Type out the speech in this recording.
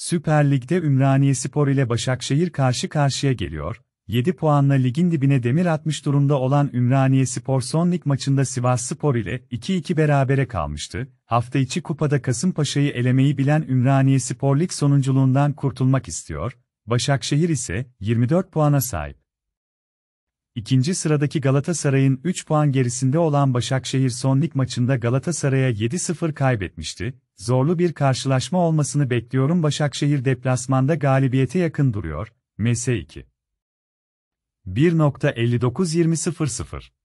Süper Lig'de Ümraniyespor ile Başakşehir karşı karşıya geliyor. 7 puanla ligin dibine demir atmış durumda olan Ümraniyespor son lig maçında Sivasspor ile 2-2 berabere kalmıştı. Hafta içi kupada Kasımpaşa'yı elemeyi bilen Ümraniyespor lig sonunculuğundan kurtulmak istiyor. Başakşehir ise 24 puana sahip. İkinci sıradaki Galatasaray'ın 3 puan gerisinde olan Başakşehir son lig maçında Galatasaray'a 7-0 kaybetmişti. Zorlu bir karşılaşma olmasını bekliyorum Başakşehir deplasmanda galibiyete yakın duruyor, MS2. 1.59.20.00